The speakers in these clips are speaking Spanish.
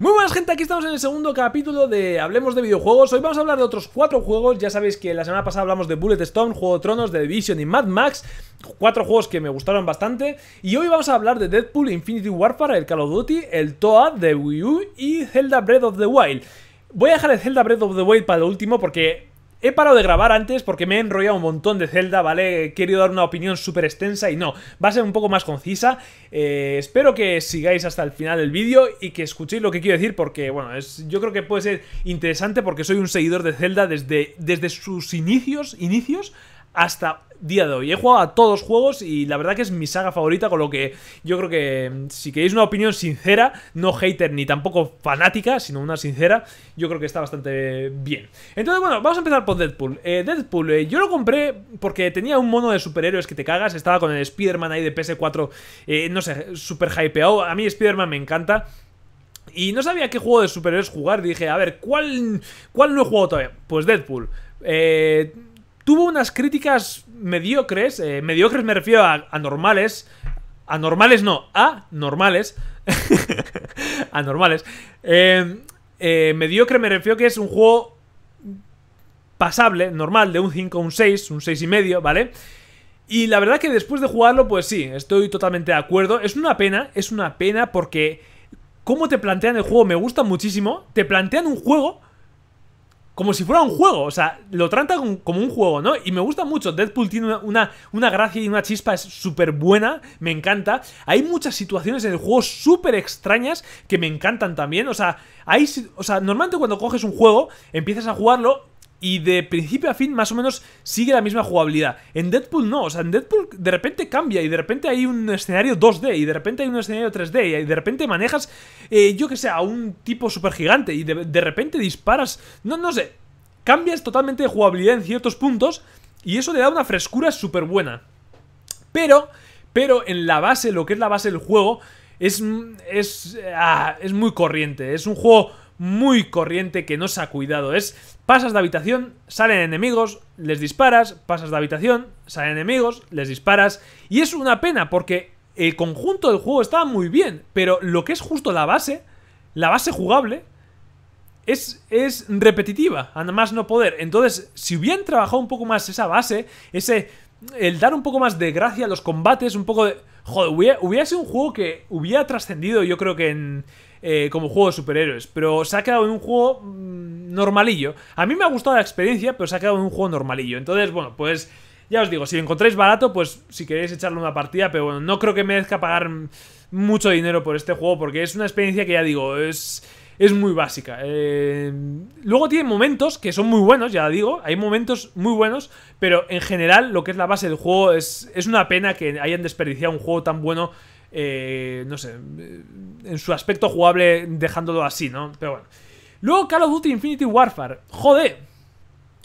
Muy buenas gente, aquí estamos en el segundo capítulo de Hablemos de videojuegos Hoy vamos a hablar de otros cuatro juegos Ya sabéis que la semana pasada hablamos de Bullet Stone, Juego de Tronos, The Division y Mad Max Cuatro juegos que me gustaron bastante Y hoy vamos a hablar de Deadpool, Infinity Warfare, el Call of Duty, el Toad de Wii U y Zelda Breath of the Wild Voy a dejar el Zelda Breath of the Wild para lo último porque He parado de grabar antes porque me he enrollado un montón de Zelda, ¿vale? He querido dar una opinión súper extensa y no, va a ser un poco más concisa. Eh, espero que sigáis hasta el final del vídeo y que escuchéis lo que quiero decir porque, bueno, es, yo creo que puede ser interesante porque soy un seguidor de Zelda desde, desde sus inicios, inicios hasta día de hoy. He jugado a todos los juegos y la verdad que es mi saga favorita, con lo que yo creo que mm, si queréis una opinión sincera, no hater ni tampoco fanática, sino una sincera, yo creo que está bastante bien. Entonces, bueno, vamos a empezar por Deadpool. Eh, Deadpool, eh, yo lo compré porque tenía un mono de superhéroes que te cagas, estaba con el Spider-Man ahí de PS4, eh, no sé, super hypeado. A mí Spider-Man me encanta. Y no sabía qué juego de superhéroes jugar. Dije, a ver, ¿cuál, cuál no he jugado todavía? Pues Deadpool. Eh, tuvo unas críticas mediocres, eh, mediocres me refiero a anormales, anormales no, A normales. anormales, eh, eh, mediocre me refiero que es un juego pasable, normal, de un 5 un 6, un 6 y medio, ¿vale? Y la verdad que después de jugarlo, pues sí, estoy totalmente de acuerdo. Es una pena, es una pena porque cómo te plantean el juego me gusta muchísimo. Te plantean un juego como si fuera un juego. O sea, lo trata como un juego, ¿no? Y me gusta mucho. Deadpool tiene una, una, gracia y una chispa súper buena. Me encanta. Hay muchas situaciones en el juego súper extrañas que me encantan también. O sea, hay, o sea, normalmente cuando coges un juego, empiezas a jugarlo y de principio a fin más o menos sigue la misma jugabilidad. En Deadpool no, o sea, en Deadpool de repente cambia y de repente hay un escenario 2D y de repente hay un escenario 3D y de repente manejas, eh, yo que sé, a un tipo super gigante y de, repente disparas, no, no sé, cambias totalmente de jugabilidad en ciertos puntos y eso le da una frescura súper buena. Pero, pero en la base, lo que es la base del juego, es, es, ah, es muy corriente, es un juego muy corriente que no se ha cuidado. Es Pasas de habitación, salen enemigos, les disparas, pasas de habitación, salen enemigos, les disparas. Y es una pena porque el conjunto del juego estaba muy bien, pero lo que es justo la base, la base jugable, es, es repetitiva, además no poder. Entonces, si hubieran trabajado un poco más esa base, ese el dar un poco más de gracia a los combates, un poco de... Joder, hubiera sido un juego que hubiera trascendido, yo creo que en, eh, como juego de superhéroes. Pero se ha quedado en un juego mm, normalillo. A mí me ha gustado la experiencia, pero se ha quedado en un juego normalillo. Entonces, bueno, pues ya os digo, si lo encontráis barato, pues si queréis echarle una partida, pero bueno, no creo que merezca pagar mucho dinero por este juego, porque es una experiencia que ya digo, es, es muy básica. Eh, luego tiene momentos que son muy buenos, ya digo, hay momentos muy buenos, pero en general lo que es la base del juego es, es una pena que hayan desperdiciado un juego tan bueno eh, no sé, eh, en su aspecto jugable dejándolo así, ¿no? Pero bueno. Luego Call of Duty Infinity Warfare. Joder,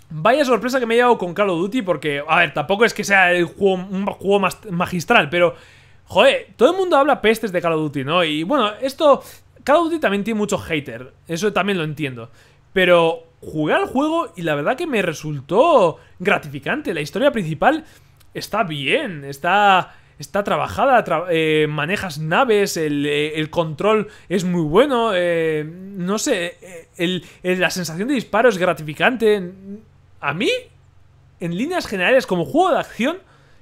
Vaya sorpresa que me he llevado con Call of Duty porque, a ver, tampoco es que sea el juego, un juego magistral, pero, joder, todo el mundo habla pestes de Call of Duty, ¿no? Y bueno, esto, Call of Duty también tiene mucho hater, eso también lo entiendo. Pero jugué al juego y la verdad que me resultó gratificante. La historia principal está bien, está está trabajada, eh, manejas naves, eh, el, control es muy bueno, eh, no sé, la sensación de disparo es gratificante. A mí, en líneas generales, como juego de acción,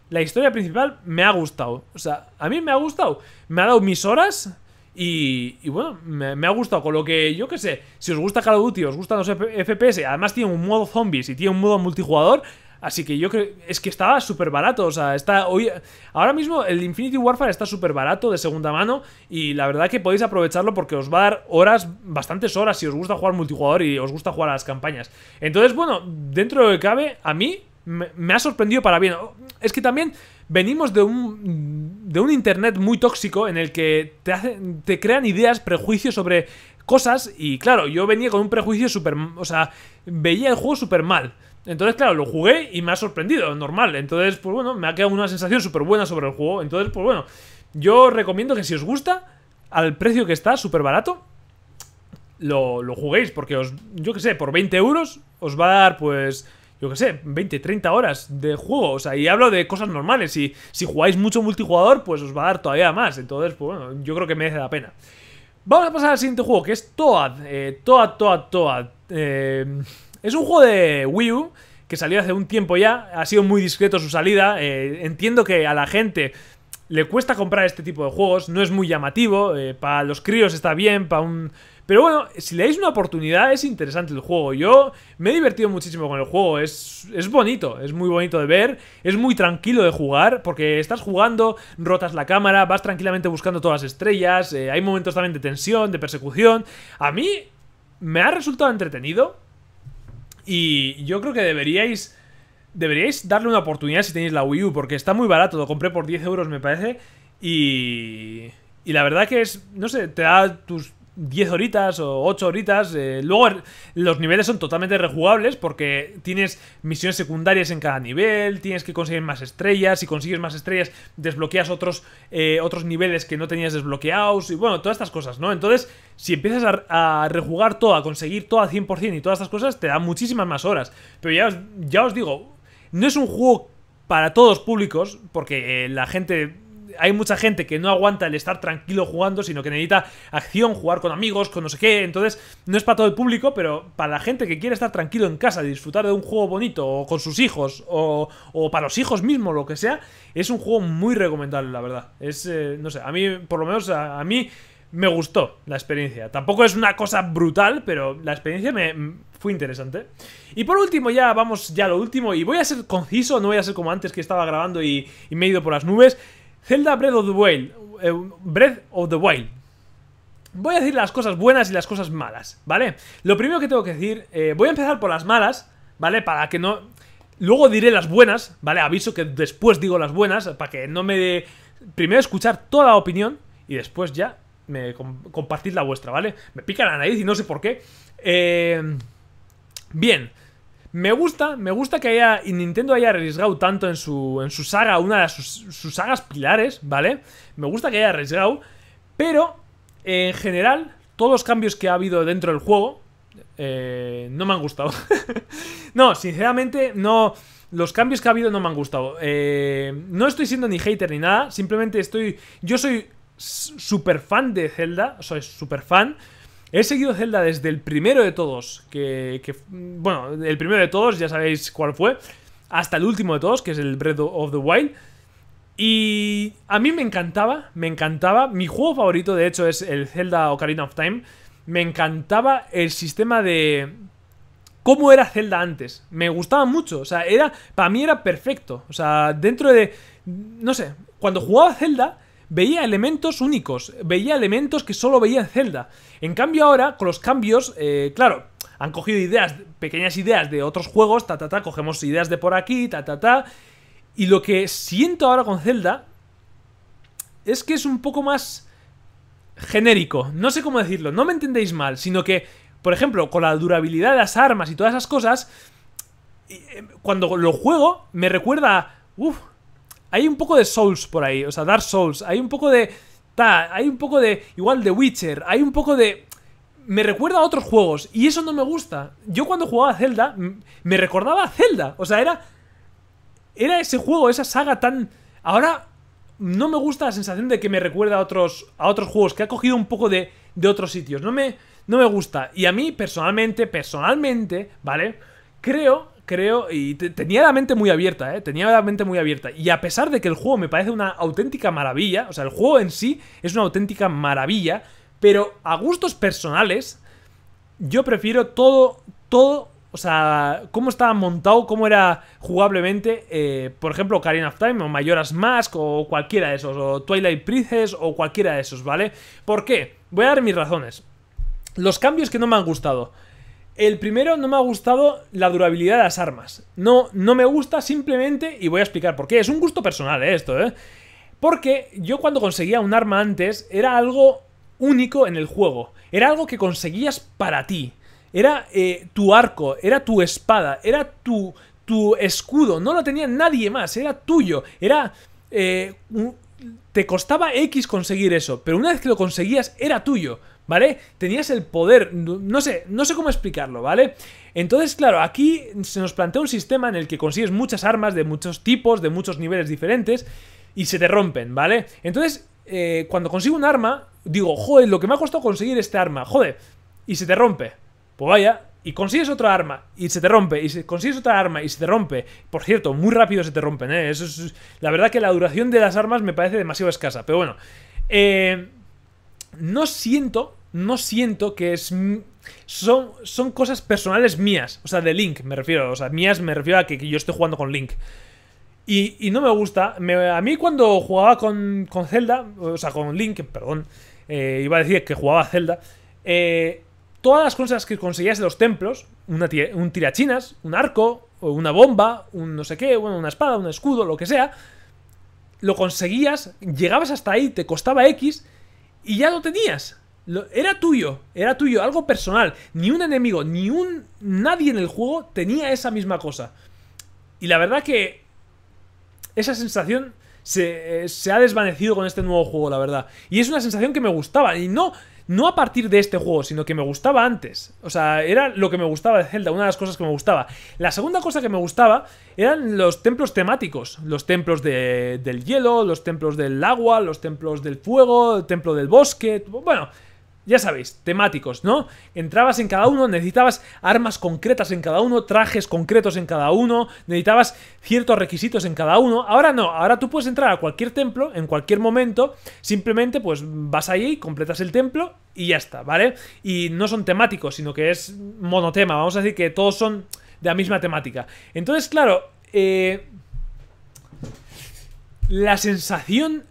la historia principal me ha gustado. O sea, a mí me ha gustado. Me ha dado mis horas, y, bueno, me, ha gustado. Con lo que, yo que sé, si os gusta Call of Duty, os gustan los FPS, además tiene un modo zombies y tiene un modo multijugador, Así que yo creo, es que estaba súper barato, o sea, está hoy, ahora mismo el Infinity Warfare está súper barato de segunda mano y la verdad que podéis aprovecharlo porque os va a dar horas, bastantes horas si os gusta jugar multijugador y os gusta jugar a las campañas. Entonces, bueno, dentro de lo que cabe, a mí me, ha sorprendido para bien. Es que también venimos de un, de un internet muy tóxico en el que te, hacen te crean ideas, prejuicios sobre cosas y claro, yo venía con un prejuicio súper, o sea, veía el juego súper mal. Entonces, claro, lo jugué y me ha sorprendido, normal. Entonces, pues bueno, me ha quedado una sensación súper buena sobre el juego. Entonces, pues bueno, yo recomiendo que si os gusta, al precio que está, súper barato, lo, juguéis. Porque os, yo que sé, por 20 euros os va a dar, pues, yo que sé, 20, 30 horas de juego. O sea, y hablo de cosas normales. Y si jugáis mucho multijugador, pues os va a dar todavía más. Entonces, pues bueno, yo creo que merece la pena. Vamos a pasar al siguiente juego, que es Toad. Eh, Toad, Toad, Toad. Eh es un juego de Wii U que salió hace un tiempo ya, ha sido muy discreto su salida, eh, entiendo que a la gente le cuesta comprar este tipo de juegos, no es muy llamativo, eh, para los críos está bien, para un... Pero bueno, si le dais una oportunidad es interesante el juego, yo me he divertido muchísimo con el juego, es, es bonito, es muy bonito de ver, es muy tranquilo de jugar, porque estás jugando, rotas la cámara, vas tranquilamente buscando todas las estrellas, eh, hay momentos también de tensión, de persecución, a mí me ha resultado entretenido, y yo creo que deberíais. Deberíais darle una oportunidad si tenéis la Wii U, porque está muy barato. Lo compré por 10 euros, me parece. Y. Y la verdad que es. No sé, te da tus 10 horitas o 8 horitas. Eh, luego er, los niveles son totalmente rejugables porque tienes misiones secundarias en cada nivel, tienes que conseguir más estrellas, si consigues más estrellas desbloqueas otros, eh, otros niveles que no tenías desbloqueados y bueno, todas estas cosas, ¿no? Entonces, si empiezas a, rejugar todo, a conseguir todo al 100% y todas estas cosas, te da muchísimas más horas. Pero ya os, ya os digo, no es un juego para todos públicos porque eh, la gente hay mucha gente que no aguanta el estar tranquilo jugando, sino que necesita acción, jugar con amigos, con no sé qué. Entonces, no es para todo el público, pero para la gente que quiere estar tranquilo en casa, disfrutar de un juego bonito, o con sus hijos, o, o para los hijos mismos, lo que sea, es un juego muy recomendable, la verdad. Es, eh, no sé, a mí, por lo menos a, mí me gustó la experiencia. Tampoco es una cosa brutal, pero la experiencia me mm, fue interesante. Y por último, ya vamos ya lo último, y voy a ser conciso, no voy a ser como antes que estaba grabando y, y me he ido por las nubes. Zelda Breath of the Wild. Eh, Breath of the Wild. Voy a decir las cosas buenas y las cosas malas, ¿vale? Lo primero que tengo que decir, eh, voy a empezar por las malas, ¿vale? Para que no... Luego diré las buenas, ¿vale? Aviso que después digo las buenas, para que no me... dé. Primero escuchar toda la opinión y después ya me compartir la vuestra, ¿vale? Me pica la nariz y no sé por qué. Eh... Bien, me gusta, me gusta que haya Nintendo haya arriesgado tanto en su, en su saga, una de sus, sagas pilares, ¿vale? Me gusta que haya arriesgado, pero en general, todos los cambios que ha habido dentro del juego eh, no me han gustado. no, sinceramente, no. Los cambios que ha habido no me han gustado. Eh, no estoy siendo ni hater ni nada, simplemente estoy. Yo soy super fan de Zelda, soy super fan. He seguido Zelda desde el primero de todos, que, bueno, el primero de todos, ya sabéis cuál fue, hasta el último de todos, que es el Breath of the Wild. Y a mí me encantaba, me encantaba. Mi juego favorito, de hecho, es el Zelda Ocarina of Time. Me encantaba el sistema de, cómo era Zelda antes. Me gustaba mucho, o sea, era para mí era perfecto, o sea, dentro de no sé, cuando jugaba Zelda veía elementos únicos, veía elementos que solo veía en Zelda. En cambio ahora, con los cambios, eh, claro, han cogido ideas, pequeñas ideas de otros juegos, ta, ta, ta, cogemos ideas de por aquí, ta, ta, ta. Y lo que siento ahora con Zelda es que es un poco más genérico, no sé cómo decirlo, no me entendéis mal, sino que, por ejemplo, con la durabilidad de las armas y todas esas cosas, eh, cuando lo juego me recuerda, uff, hay un poco de Souls por ahí, o sea, Dark Souls. Hay un poco de... hay un poco de... Igual de Witcher. Hay un poco de... Me recuerda a otros juegos y eso no me gusta. Yo cuando jugaba a Zelda, me recordaba a Zelda. O sea, era... Era ese juego, esa saga tan... Ahora no me gusta la sensación de que me recuerda a otros, a otros juegos, que ha cogido un poco de, de otros sitios. No me, no me gusta. Y a mí, personalmente, personalmente, ¿vale? Creo creo, y tenía la mente muy abierta, ¿eh? Tenía la mente muy abierta. Y a pesar de que el juego me parece una auténtica maravilla, o sea, el juego en sí es una auténtica maravilla, pero a gustos personales, yo prefiero todo, todo, o sea, cómo estaba montado, cómo era jugablemente, eh, por ejemplo, Karina of Time o Mayoras Mask o cualquiera de esos, o Twilight Princess o cualquiera de esos, ¿vale? ¿Por qué? Voy a dar mis razones. Los cambios que no me han gustado. El primero no me ha gustado la durabilidad de las armas. No, no me gusta simplemente, y voy a explicar por qué. Es un gusto personal eh, esto, ¿eh? Porque yo cuando conseguía un arma antes era algo único en el juego. Era algo que conseguías para ti. Era eh, tu arco, era tu espada, era tu, tu escudo. No lo tenía nadie más, era tuyo. Era... Eh, te costaba X conseguir eso, pero una vez que lo conseguías era tuyo. ¿vale? Tenías el poder, no sé, no sé cómo explicarlo, ¿vale? Entonces, claro, aquí se nos plantea un sistema en el que consigues muchas armas de muchos tipos, de muchos niveles diferentes, y se te rompen, ¿vale? Entonces, eh, cuando consigo un arma, digo, joder, lo que me ha costado conseguir este arma, joder, y se te rompe. Pues vaya, y consigues otra arma y se te rompe, y consigues otra arma y se te rompe. Por cierto, muy rápido se te rompen, ¿eh? Eso es, la verdad que la duración de las armas me parece demasiado escasa, pero bueno. Eh, no siento, no siento que es... Son, son cosas personales mías, o sea, de Link me refiero, o sea, mías me refiero a que, yo estoy jugando con Link. Y, no me gusta, a mí cuando jugaba con, con, Zelda, o sea, con Link, perdón, eh, iba a decir que jugaba a Zelda, eh, todas las cosas que conseguías de los templos, una un tirachinas, un arco, una bomba, un no sé qué, bueno, una espada, un escudo, lo que sea, lo conseguías, llegabas hasta ahí, te costaba X, y ya lo tenías. era tuyo, era tuyo, algo personal. Ni un enemigo, ni un. Nadie en el juego tenía esa misma cosa. Y la verdad que. Esa sensación se, eh, se ha desvanecido con este nuevo juego, la verdad. Y es una sensación que me gustaba. Y no no a partir de este juego, sino que me gustaba antes. O sea, era lo que me gustaba de Zelda, una de las cosas que me gustaba. La segunda cosa que me gustaba eran los templos temáticos, los templos de, del hielo, los templos del agua, los templos del fuego, el templo del bosque, bueno, ya sabéis, temáticos, ¿no? Entrabas en cada uno, necesitabas armas concretas en cada uno, trajes concretos en cada uno, necesitabas ciertos requisitos en cada uno. Ahora no, ahora tú puedes entrar a cualquier templo en cualquier momento, simplemente pues vas allí, completas el templo y ya está, ¿vale? Y no son temáticos, sino que es monotema, vamos a decir que todos son de la misma temática. Entonces, claro, eh, la sensación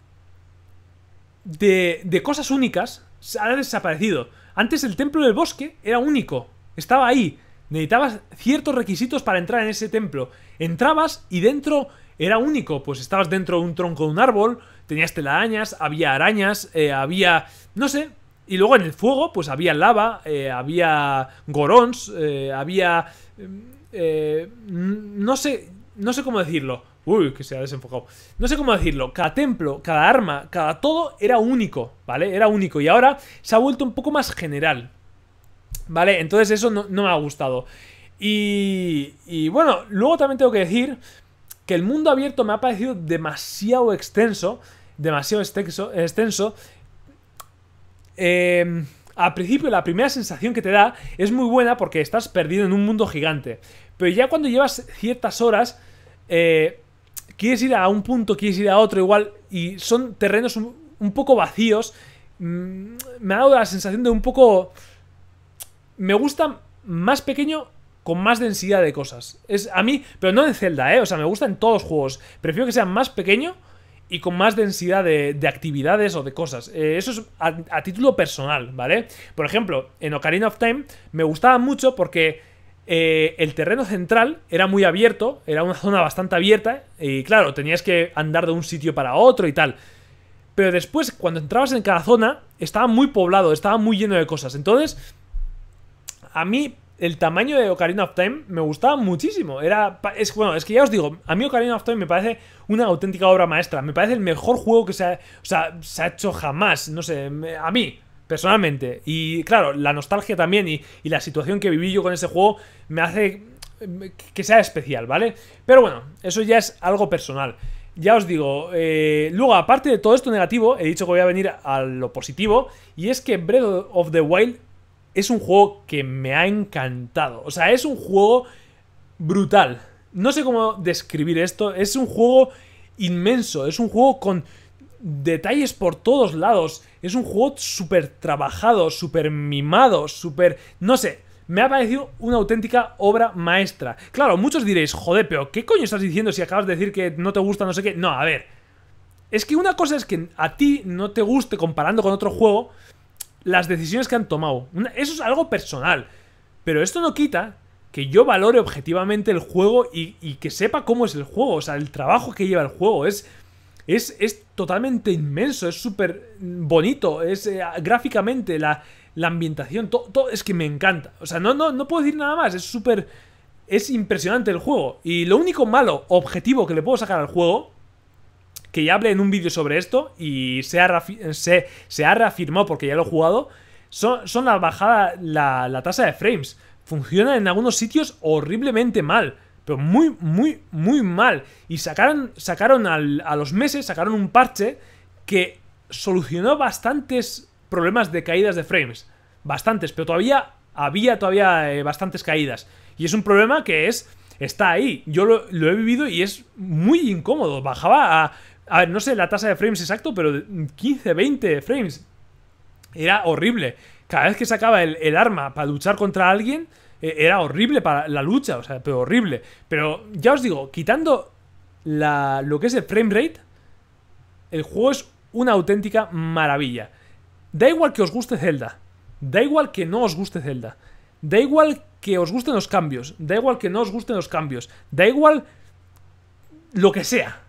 de, de cosas únicas ha desaparecido. Antes el templo del bosque era único, estaba ahí. Necesitabas ciertos requisitos para entrar en ese templo. Entrabas y dentro era único, pues estabas dentro de un tronco de un árbol, tenías telarañas, había arañas, eh, había... no sé. Y luego en el fuego, pues había lava, eh, había gorons, eh, había... Mm, no sé, no sé cómo decirlo. Uy, que se ha desenfocado. No sé cómo decirlo. Cada templo, cada arma, cada todo era único, ¿vale? Era único. Y ahora se ha vuelto un poco más general. ¿Vale? Entonces eso no, me ha gustado. Y, y bueno, luego también tengo que decir que el mundo abierto me ha parecido demasiado extenso. Demasiado extenso. extenso. Em, al principio la primera sensación que te da es muy buena porque estás perdido en un mundo gigante. Pero ya cuando llevas ciertas horas... Eh, quieres ir a un punto, quieres ir a otro igual, y son terrenos un, poco vacíos, mm, me ha dado la sensación de un poco... Me gusta más pequeño con más densidad de cosas. Es a mí, pero no en Zelda, ¿eh? O sea, me gusta en todos los juegos. Prefiero que sea más pequeño y con más densidad de, actividades o de cosas. Eh, eso es a título personal, ¿vale? Por ejemplo, en Ocarina of Time me gustaba mucho porque eh, el terreno central era muy abierto, era una zona bastante abierta y claro, tenías que andar de un sitio para otro y tal. Pero después, cuando entrabas en cada zona, estaba muy poblado, estaba muy lleno de cosas. Entonces, a mí el tamaño de Ocarina of Time me gustaba muchísimo. Era, es, bueno, es que ya os digo, a mí Ocarina of Time me parece una auténtica obra maestra. Me parece el mejor juego que se ha, o sea, se ha hecho jamás. No sé, a mí, personalmente. Y claro, la nostalgia también y, la situación que viví yo con ese juego me hace eh, que sea especial, ¿vale? Pero bueno, eso ya es algo personal. Ya os digo, eh, luego aparte de todo esto negativo, he dicho que voy a venir a lo positivo, y es que Breath of the Wild es un juego que me ha encantado. O sea, es un juego brutal. No sé cómo describir esto, es un juego inmenso, es un juego con detalles por todos lados. Es un juego súper trabajado, súper mimado, súper... no sé. Me ha parecido una auténtica obra maestra. Claro, muchos diréis, joder, pero ¿qué coño estás diciendo si acabas de decir que no te gusta no sé qué? No, a ver. Es que una cosa es que a ti no te guste comparando con otro juego las decisiones que han tomado. Eso es algo personal. Pero esto no quita que yo valore objetivamente el juego y, que sepa cómo es el juego, o sea, el trabajo que lleva el juego. es, es totalmente inmenso, es súper bonito, es eh, gráficamente la, ambientación, todo, es que me encanta. O sea, no, no, no puedo decir nada más, es súper... Es impresionante el juego. Y lo único malo, objetivo que le puedo sacar al juego, que ya hablé en un vídeo sobre esto y se ha, se, ha, reafirmado porque ya lo he jugado, son, son la bajada, la, la tasa de frames. Funciona en algunos sitios horriblemente mal. Pero muy, muy, muy mal. Y sacaron, sacaron a los meses, sacaron un parche que solucionó bastantes problemas de caídas de frames. Bastantes, pero todavía había todavía eh, bastantes caídas. Y es un problema que es está ahí. Yo lo, he vivido y es muy incómodo. Bajaba a, a, no sé la tasa de frames exacto, pero 15, 20 frames. Era horrible. Cada vez que sacaba el, el arma para luchar contra alguien, e, era horrible para la lucha, o sea, pero horrible. Pero ya os digo, quitando la, lo que es el frame rate, el juego es una auténtica maravilla. Da igual que os guste Zelda, da igual que no os guste Zelda, da igual que os gusten los cambios, da igual que no os gusten los cambios, da igual lo que sea.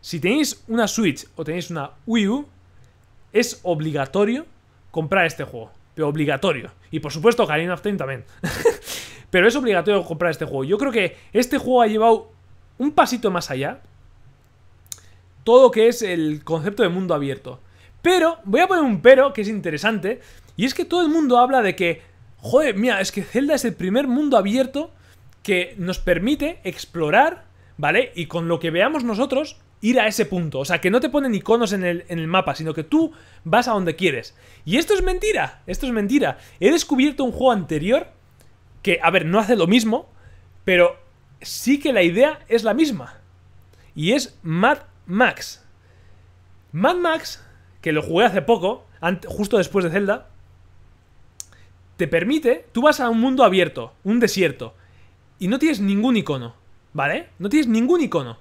Si tenéis una Switch o tenéis una Wii U, es obligatorio comprar este juego. Pero obligatorio. Y por supuesto, Karina of Time también. Pero es obligatorio comprar este juego. Yo creo que este juego ha llevado un pasito más allá. Todo lo que es el concepto de mundo abierto. Pero, voy a poner un pero que es interesante. Y es que todo el mundo habla de que, joder, mira, es que Zelda es el primer mundo abierto que nos permite explorar, ¿vale? Y con lo que veamos nosotros, ir a ese punto. O sea, que no te ponen iconos en el, mapa, sino que tú vas a donde quieres. Y esto es mentira, esto es mentira. He descubierto un juego anterior que, a ver, no hace lo mismo, pero sí que la idea es la misma. Y es Mad Max. Mad Max, que lo jugué hace poco, justo después de Zelda, te permite, tú vas a un mundo abierto, un desierto, y no tienes ningún icono, ¿vale? No tienes ningún icono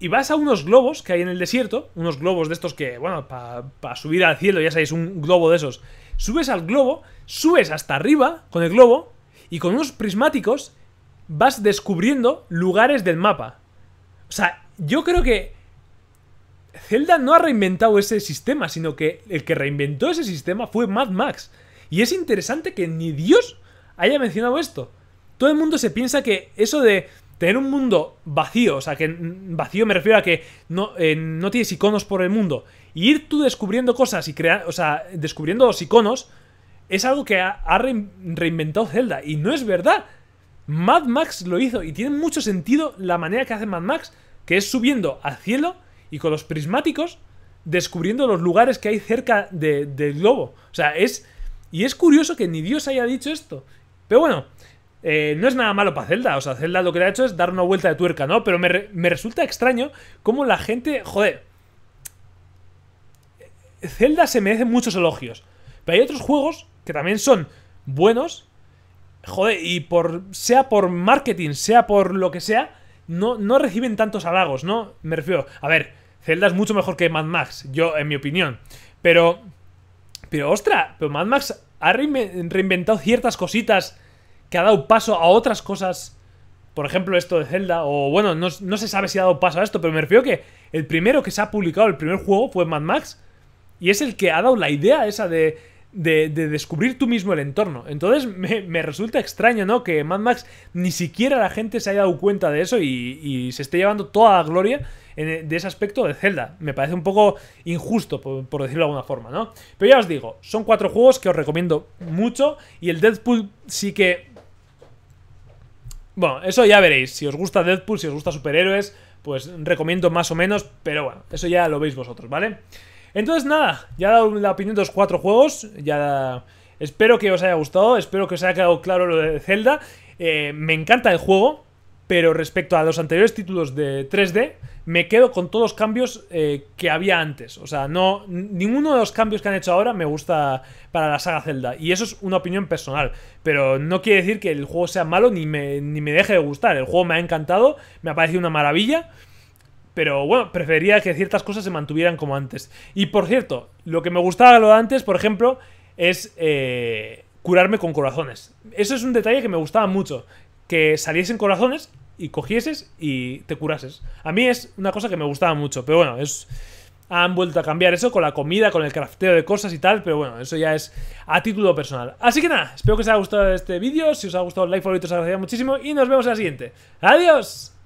y vas a unos globos que hay en el desierto, unos globos de estos que, bueno, para subir al cielo, ya sabéis, un globo de esos. Subes al globo, subes hasta arriba con el globo y con unos prismáticos vas descubriendo lugares del mapa. O sea, yo creo que Zelda no ha reinventado ese sistema, sino que el que reinventó ese sistema fue Mad Max. Y es interesante que ni Dios haya mencionado esto. Todo el mundo se piensa que eso de tener un mundo vacío, o sea, que mm, vacío me refiero a que no, eh, no tienes iconos por el mundo, y ir tú descubriendo cosas y crear, o sea, descubriendo los iconos, es algo que ha, reinventado Zelda, y no es verdad. Mad Max lo hizo, y tiene mucho sentido la manera que hace Mad Max, que es subiendo al cielo y con los prismáticos descubriendo los lugares que hay cerca de, del globo. O sea, es... Y es curioso que ni Dios haya dicho esto. Pero bueno, eh, no es nada malo para Zelda. O sea, Zelda lo que le ha hecho es dar una vuelta de tuerca, ¿no? Pero me, resulta extraño cómo la gente. Joder. Zelda se merece muchos elogios. Pero hay otros juegos que también son buenos. Joder, y por. sea por marketing, sea por lo que sea. No, no reciben tantos halagos, ¿no? Me refiero. A ver, Zelda es mucho mejor que Mad Max, yo, en mi opinión. Pero. Pero, ostra, pero Mad Max ha reinventado ciertas cositas que ha dado paso a otras cosas. Por ejemplo, esto de Zelda. O bueno, no, se sabe si ha dado paso a esto, pero me refiero que el primero que se ha publicado, el primer juego, fue Mad Max. Y es el que ha dado la idea esa de, de, descubrir tú mismo el entorno. Entonces me, resulta extraño, ¿no? Que Mad Max ni siquiera la gente se haya dado cuenta de eso y, se esté llevando toda la gloria e, de ese aspecto de Zelda. Me parece un poco injusto, por, por, decirlo de alguna forma, ¿no? Pero ya os digo, son cuatro juegos que os recomiendo mucho y el Deadpool sí que bueno, eso ya veréis. Si os gusta Deadpool, si os gusta superhéroes, pues recomiendo más o menos, pero bueno, eso ya lo veis vosotros, ¿vale? Entonces nada, ya he dado la opinión de los cuatro juegos, ya espero que os haya gustado, espero que os haya quedado claro lo de Zelda. Eh, me encanta el juego, pero respecto a los anteriores títulos de 3D, me quedo con todos los cambios eh, que había antes. O sea, no, ninguno de los cambios que han hecho ahora me gusta para la saga Zelda. Y eso es una opinión personal. Pero no quiere decir que el juego sea malo ni me, deje de gustar. El juego me ha encantado, me ha parecido una maravilla. Pero bueno, preferiría que ciertas cosas se mantuvieran como antes. Y por cierto, lo que me gustaba lo de antes, por ejemplo, es eh, curarme con corazones. Eso es un detalle que me gustaba mucho. Que saliesen corazones y cogieses y te curases. A mí es una cosa que me gustaba mucho, pero bueno, es... Han vuelto a cambiar eso con la comida, con el crafteo de cosas y tal, pero bueno, eso ya es a título personal. Así que nada, espero que os haya gustado este vídeo, si os ha gustado, like, favorito, os agradecería muchísimo y nos vemos en la siguiente. ¡Adiós!